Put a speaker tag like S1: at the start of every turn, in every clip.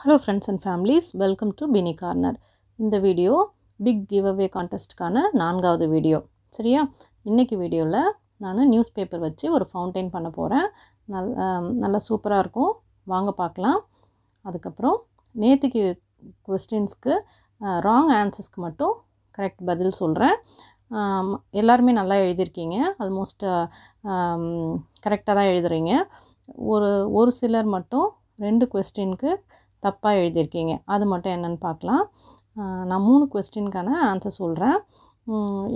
S1: Hello friends and families welcome to Pini corner இந்த video big giveaway கான்டெஸ்ட்டுக்கான நான்காவது video சரியா இன்றைக்கி வீடியோவில் நான் நியூஸ் பேப்பர் வச்சு ஒரு ஃபவுண்டைன் பண்ண போகிறேன் நல் நல்லா சூப்பராக இருக்கும் வாங்க பார்க்கலாம் அதுக்கப்புறம் நேற்றுக்கு கொஸ்டின்ஸ்க்கு ராங் ஆன்சர்ஸ்க்கு மட்டும் கரெக்ட் பதில் சொல்கிறேன் எல்லாருமே நல்லா எழுதியிருக்கீங்க ஆல்மோஸ்ட் கரெக்டாக தான் எழுதுகிறீங்க ஒரு ஒரு சிலர் மட்டும் ரெண்டு கொஸ்டினுக்கு தப்பாக எழுதியிருக்கீங்க அது மட்டும் என்னென்னு பார்க்கலாம் நான் மூணு கொஸ்டினுக்கான ஆன்சர் சொல்கிறேன்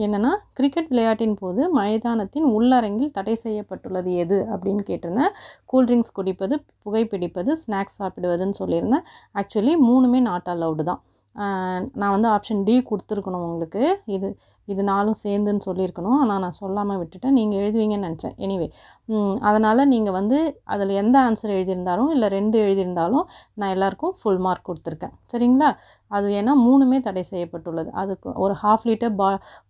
S1: என்னென்னா கிரிக்கெட் விளையாட்டின் போது மைதானத்தின் உள்ளரங்கில் தடை செய்யப்பட்டுள்ளது எது அப்படின்னு கேட்டிருந்தேன் கூல்ட்ரிங்க்ஸ் குடிப்பது புகைப்பிடிப்பது ஸ்நாக்ஸ் சாப்பிடுவதுன்னு சொல்லியிருந்தேன் ஆக்சுவலி மூணுமே நாட் அலவுடு தான் நான் வந்து ஆப்ஷன் டி கொடுத்துருக்கணும் உங்களுக்கு இது இது நாளும் சேர்ந்துன்னு சொல்லியிருக்கணும் ஆனால் நான் சொல்லாமல் விட்டுட்டேன் நீங்கள் எழுதுவீங்கன்னு நினச்சேன் எனிவே அதனால் நீங்கள் வந்து அதில் எந்த ஆன்சர் எழுதியிருந்தாலும் இல்லை ரெண்டு எழுதியிருந்தாலும் நான் எல்லாேருக்கும் ஃபுல் மார்க் கொடுத்துருக்கேன் சரிங்களா அது ஏன்னா மூணுமே தடை செய்யப்பட்டுள்ளது அதுக்கு ஒரு ஹாஃப் லிட்டர் பா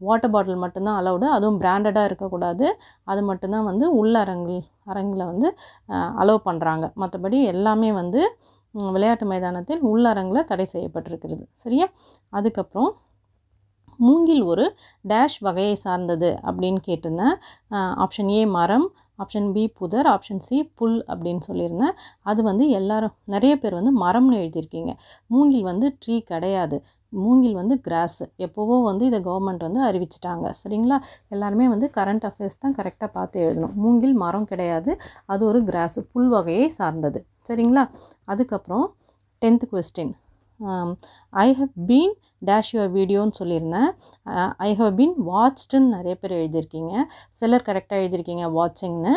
S1: வாட்டர் பாட்டில் மட்டும்தான் அலௌடு அதுவும் பிராண்டடாக இருக்கக்கூடாது அது மட்டும்தான் வந்து உள்ள அரங்கில் அரங்கில் வந்து அலோவ் பண்ணுறாங்க மற்றபடி எல்லாமே வந்து விளையாட்டு மைதானத்தில் உள்ளரங்கில் தடை செய்யப்பட்டிருக்கிறது சரியா அதுக்கப்புறம் மூங்கில் ஒரு டேஷ் வகையை சார்ந்தது அப்படின்னு கேட்டிருந்தேன் ஆப்ஷன் ஏ மரம் ஆப்ஷன் பி புதர் ஆப்ஷன் சி புல் அப்படின்னு சொல்லியிருந்தேன் அது வந்து எல்லாரும் நிறைய பேர் வந்து மரம்னு எழுதியிருக்கீங்க மூங்கில் வந்து ட்ரீ கிடையாது மூங்கில் வந்து கிராஸு எப்போவோ வந்து இதை கவர்மெண்ட் வந்து அறிவிச்சிட்டாங்க சரிங்களா எல்லாருமே வந்து கரண்ட் அஃபேர்ஸ் தான் கரெக்டாக பார்த்து எழுதணும் மூங்கில் மரம் கிடையாது அது ஒரு கிராஸு புல் வகையை சார்ந்தது சரிங்களா அதுக்கப்புறம் tenth question I have been dash your வீடியோன்னு சொல்லியிருந்தேன் ஐ ஹவ் பீன் வாட்ச்டுன்னு நிறைய பேர் எழுதியிருக்கீங்க சிலர் கரெக்டாக எழுதியிருக்கீங்க வாட்சிங்னு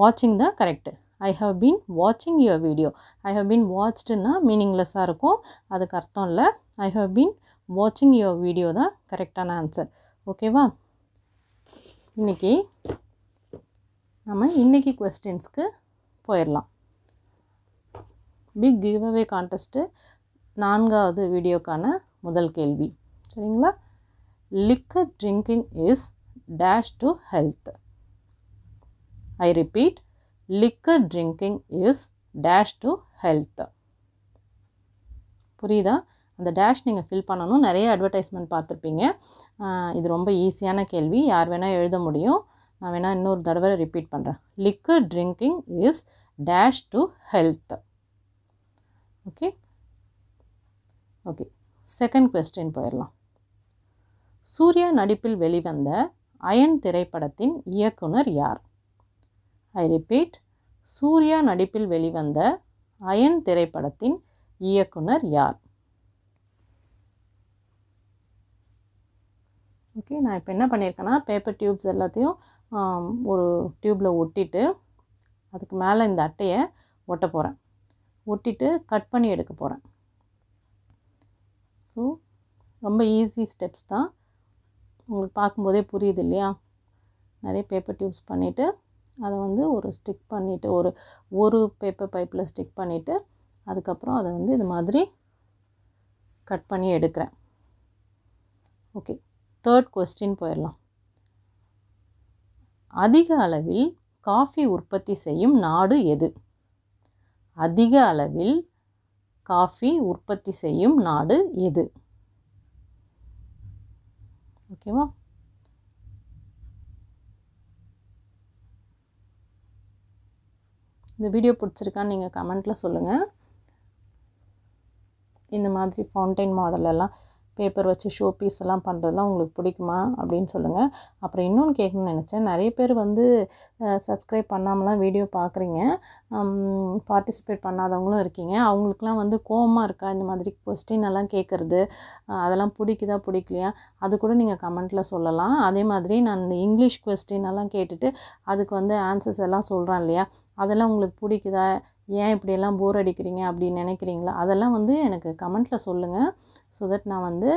S1: வாட்சிங் தான் கரெக்டு ஐ ஹவ் பீன் வாட்சிங் your video I have been வாட்ச்டுன்னா மீனிங்லெஸ்ஸாக இருக்கும் அதுக்கு அர்த்தம் இல்லை ஐ ஹவ் பீன் வாட்சிங் யுவர் வீடியோ தான் கரெக்டான ஆன்சர் ஓகேவா இன்றைக்கி நம்ம இன்றைக்கி கொஸ்டின்ஸ்க்கு போயிடலாம் பிக் கிவ் அவே கான்டெஸ்ட்டு நான்காவது வீடியோக்கான முதல் கேள்வி சரிங்களா liquor drinking is dash to health I repeat liquor drinking is dash to health புரியுதா அந்த டேஷ் நீங்கள் ஃபில் பண்ணணும் நிறைய அட்வர்டைஸ்மெண்ட் பார்த்துருப்பீங்க இது ரொம்ப ஈஸியான கேள்வி யார் வேணால் எழுத முடியும் நான் வேணால் இன்னொரு தடவை ரிப்பீட் பண்ணுறேன் liquor drinking is dash to health okay okay second question போயிடலாம் சூர்யா நடிப்பில் வெளிவந்த அயன் திரைப்படத்தின் இயக்குனர் யார் ஐ ரிப்பீட் சூர்யா நடிப்பில் வெளிவந்த அயன் திரைப்படத்தின் இயக்குனர் யார் ஓகே நான் இப்போ என்ன பண்ணியிருக்கேன்னா பேப்பர் டியூப்ஸ் எல்லாத்தையும் ஒரு டியூப்பில் ஒட்டிட்டு அதுக்கு மேலே இந்த அட்டையை ஒட்ட போகிறேன் ஒட்டிட்டு கட் பண்ணி எடுக்க போகிறேன் ஸோ ரொம்ப ஈஸி ஸ்டெப்ஸ் தான் உங்களுக்கு பார்க்கும்போதே புரியுது இல்லையா நிறைய பேப்பர் டியூப்ஸ் பண்ணிவிட்டு அதை வந்து ஒரு ஸ்டிக் பண்ணிவிட்டு ஒரு ஒரு பேப்பர் பைப்பில் ஸ்டிக் பண்ணிவிட்டு அதுக்கப்புறம் அதை வந்து இது மாதிரி கட் பண்ணி எடுக்கிறேன் ஓகே தேர்ட் கொஸ்டின் போயிடலாம் அதிக அளவில் காஃபி உற்பத்தி செய்யும் நாடு எது அதிக அளவில் காஃபி உற்பத்தி செய்யும் நாடு எது ஓகேவா இந்த வீடியோ பிடிச்சிருக்கான்னு நீங்கள் கமெண்ட்டில் சொல்லுங்கள் இந்த மாதிரி ஃபவுண்டைன் மாடல் எல்லாம் பேப்பர் வச்சு ஷோ பீஸ் எல்லாம் பண்ணுறதுலாம் உங்களுக்கு பிடிக்குமா அப்படின்னு சொல்லுங்கள் அப்புறம் இன்னொன்று கேட்கணும்னு நினச்சேன் நிறைய பேர் வந்து சப்ஸ்கிரைப் பண்ணாமலாம் வீடியோ பார்க்குறீங்க பார்ட்டிசிபேட் பண்ணாதவங்களும் இருக்கீங்க அவங்களுக்குலாம் வந்து கோபமாக இருக்கா இந்த மாதிரி கொஸ்டின் எல்லாம் கேட்குறது அதெல்லாம் பிடிக்குதா பிடிக்கலையா அது கூட நீங்கள் கமெண்ட்டில் சொல்லலாம் அதே மாதிரி நான் இந்த இங்கிலீஷ் கொஸ்டின் எல்லாம் கேட்டுட்டு அதுக்கு வந்து ஆன்சர்ஸ் எல்லாம் சொல்கிறேன் இல்லையா அதெல்லாம் உங்களுக்கு பிடிக்குதா ஏன் இப்படியெல்லாம் போர் அடிக்கிறீங்க அப்படின்னு நினைக்கிறீங்களா அதெல்லாம் வந்து எனக்கு கமெண்ட்டில் சொல்லுங்கள் ஸோ தட் நான் வந்து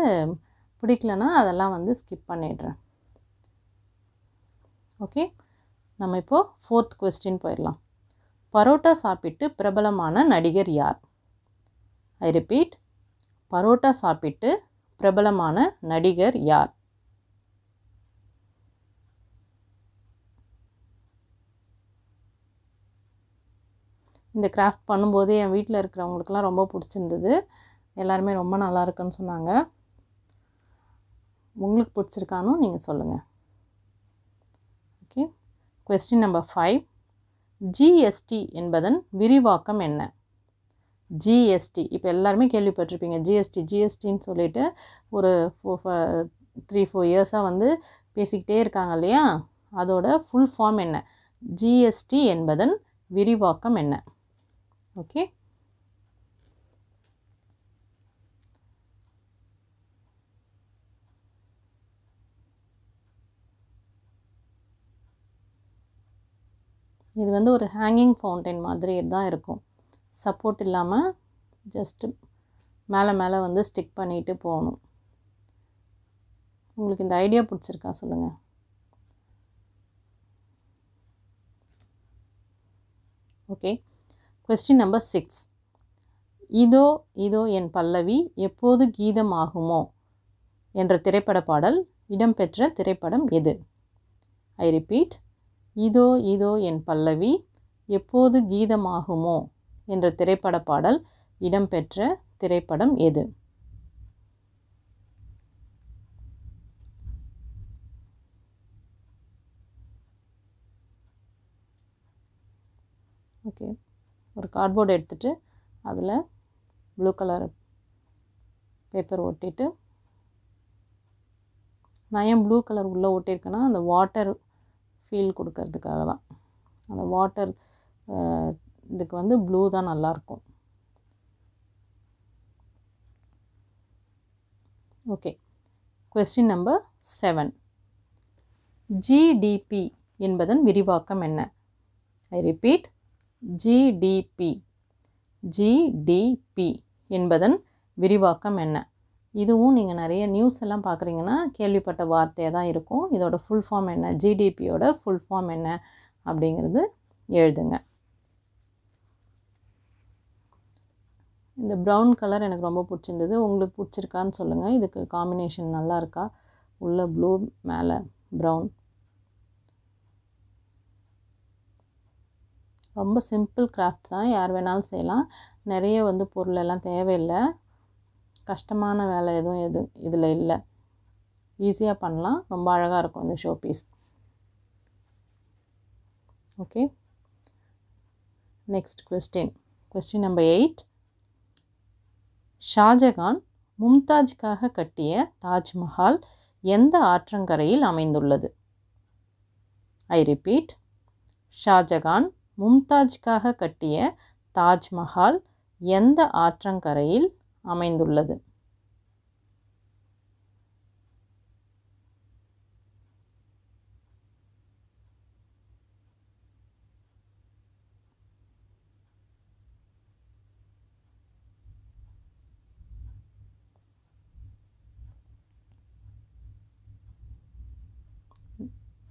S1: பிடிக்கலன்னா அதெல்லாம் வந்து ஸ்கிப் பண்ணிடுறேன் ஓகே நம்ம இப்போது ஃபோர்த் கொஸ்டின் போயிடலாம் பரோட்டா சாப்பிட்டு பிரபலமான நடிகர் யார் ஐ ரிப்பீட் பரோட்டா சாப்பிட்டு பிரபலமான நடிகர் யார் இந்த கிராஃப்ட் பண்ணும்போது என் வீட்டில் இருக்கிறவங்களுக்குலாம் ரொம்ப பிடிச்சிருந்தது எல்லாருமே ரொம்ப நல்லா இருக்குன்னு சொன்னாங்க உங்களுக்கு பிடிச்சிருக்கானோ நீங்கள் சொல்லுங்கள் okay question number five GST என்பதன் விரிவாக்கம் என்ன ஜிஎஸ்டி இப்போ எல்லாருமே கேள்விப்பட்டிருப்பீங்க ஜிஎஸ்டி ஜிஎஸ்டின்னு சொல்லிட்டு ஒரு ஃபோர் த்ரீ ஃபோர் இயர்ஸாக வந்து பேசிக்கிட்டே இருக்காங்க இல்லையா அதோட ஃபுல் ஃபார்ம் என்ன ஜிஎஸ்டி என்பதன் விரிவாக்கம் என்ன ஓகே இது வந்து ஒரு ஹேங்கிங் ஃபவுண்டைன் மாதிரி தான் இருக்கும் சப்போர்ட் இல்லாமல் ஜஸ்ட்டு மேலே மேலே வந்து ஸ்டிக் பண்ணிவிட்டு போகணும் உங்களுக்கு இந்த ஐடியா பிடிச்சிருக்கா சொல்லுங்கள் ஓகே கொஸ்டின் நம்பர் சிக்ஸ் இதோ இதோ என் பல்லவி எப்போது கீதமாகுமோ என்ற திரைப்பட பாடல் இடம்பெற்ற திரைப்படம் எது ஐ ரிப்பீட் இதோ இதோ என் பல்லவி எப்போது கீதமாகுமோ என்ற திரைப்பட பாடல் இடம்பெற்ற திரைப்படம் எது ஓகே ஒரு கார்ட்போர்டு எடுத்துகிட்டு அதில் ப்ளூ கலர் பேப்பர் ஒட்டிட்டு நான் ஏன் ப்ளூ கலர் உள்ளே ஒட்டியிருக்கேன்னா அந்த வாட்டர் ஃபீல் கொடுக்கறதுக்காக தான் அந்த வாட்டர் இதுக்கு வந்து ப்ளூ தான் நல்லாயிருக்கும் okay question number seven GDP என்பதன் விரிவாக்கம் என்ன ஐ ரிப்பீட் ஜிடிபி ஜிடிபி என்பதன் விரிவாக்கம் என்ன இதுவும் நீங்கள் நிறைய நியூஸ் எல்லாம் பார்க்குறீங்கன்னா கேள்விப்பட்ட வார்த்தையாக தான் இருக்கும் இதோட ஃபுல் ஃபார்ம் என்ன ஜிடிபியோட ஃபுல் ஃபார்ம் என்ன அப்படிங்கிறது எழுதுங்க இந்த ப்ரௌன் கலர் எனக்கு ரொம்ப பிடிச்சிருந்தது உங்களுக்கு பிடிச்சிருக்கான்னு சொல்லுங்கள் இதுக்கு காம்பினேஷன் நல்லா இருக்கா உள்ள ப்ளூ மேலே ப்ரௌன் ரொம்ப சிம்பிள் கிராஃப்ட் தான் யார் வேணாலும் செய்யலாம் நிறைய வந்து பொருளெல்லாம் தேவையில்லை கஷ்டமான வேலை எதுவும் எது இதில் இல்லை ஈஸியாக பண்ணலாம் ரொம்ப அழகாக இருக்கும் இந்த showpiece okay next question question number eight Shahjahan மும்தாஜ்காக கட்டிய தாஜ்மஹால் எந்த ஆற்றங்கரையில் அமைந்துள்ளது ஐ ரிப்பீட் ஷாஜகான் மும்தாஜ்காக கட்டிய தாஜ்மஹால் எந்த ஆற்றங்கரையில் அமைந்துள்ளது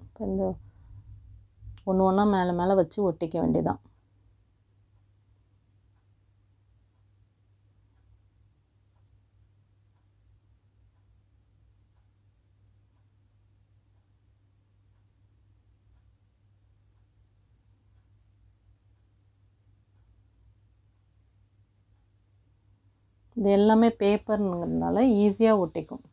S1: இப்போ இந்த ஒன்று ஒன்றா மேலே மேலே வச்சு ஒட்டிக்க வேண்டியதான் இது எல்லாமே பேப்பர்ங்கிறதுனால ஈஸியாக ஒட்டிக்கும்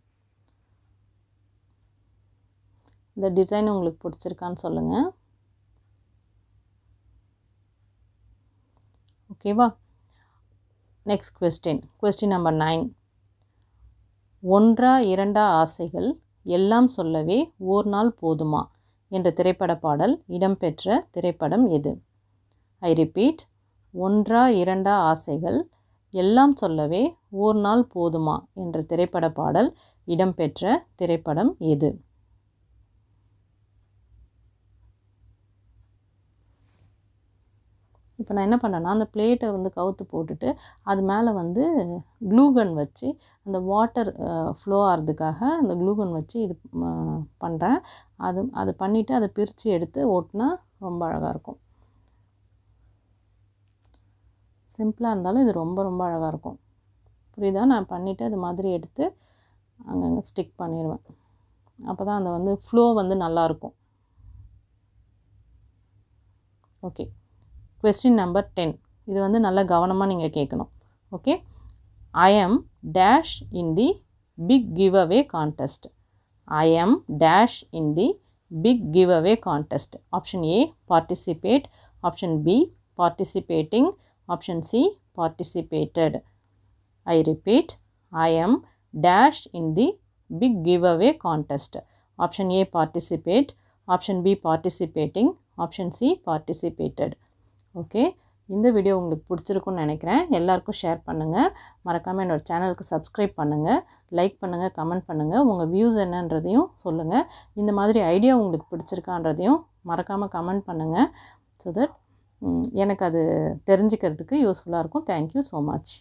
S1: இந்த டிசைன் உங்களுக்கு பிடிச்சிருக்கான்னு சொல்லுங்கள் ஓகேவா next question question number nine ஒன்றா இரண்டா ஆசைகள் எல்லாம் சொல்லவே ஓர் நாள் போதுமா என்ற திரைப்பட பாடல் இடம்பெற்ற திரைப்படம் எது ஐ ரிப்பீட் ஒன்றா இரண்டா ஆசைகள் எல்லாம் சொல்லவே ஓர் நாள் போதுமா என்ற திரைப்பட பாடல் இடம்பெற்ற திரைப்படம் எது இப்போ நான் என்ன பண்ணேன்னா அந்த பிளேட்டை வந்து கவுத்து போட்டுட்டு அது மேலே வந்து க்ளூகன் வச்சு அந்த வாட்டர் ஃப்ளோ ஆகிறதுக்காக அந்த க்ளூகன் வச்சு இது பண்ணுறேன் அது அது பண்ணிவிட்டு அதை பிரித்து எடுத்து ஓட்டினா ரொம்ப அழகாக இருக்கும் சிம்பிளாக இருந்தாலும் இது ரொம்ப ரொம்ப அழகாக இருக்கும் புரியுதா நான் பண்ணிவிட்டு அது மாதிரி எடுத்து அங்கங்கே ஸ்டிக் பண்ணிடுவேன் அப்போ தான் அந்த வந்து ஃப்ளோ வந்து நல்லாயிருக்கும் ஓகே கொஸ்டின் நம்பர் டென் இது வந்து நல்லா கவனமாக நீங்கள் கேட்கணும் okay I am dash in the big giveaway contest I am dash in the big giveaway contest option A participate option B participating Option C participated. I repeat, I am dash in the big giveaway contest. Option A participate, option B participating, option C participated. Okay. இந்த video உங்களுக்கு பிடிச்சிருக்குன்னு நினைக்கிறேன் எல்லாருக்கும் share பண்ணுங்கள் மறக்காமல் என்னோடய சேனலுக்கு subscribe பண்ணுங்கள் லைக் பண்ணுங்கள் கமெண்ட் பண்ணுங்கள் உங்கள் வியூஸ் என்னன்றதையும் சொல்லுங்கள் இந்த மாதிரி ஐடியா உங்களுக்கு பிடிச்சிருக்கான்றதையும் மறக்காமல் கமெண்ட் பண்ணுங்கள் ஸோ தட் எனக்கு அது தெரிஞ்சுக்கிறதுக்கு யூஸ்ஃபுல்லாக இருக்கும் தேங்க்யூ ஸோ மச்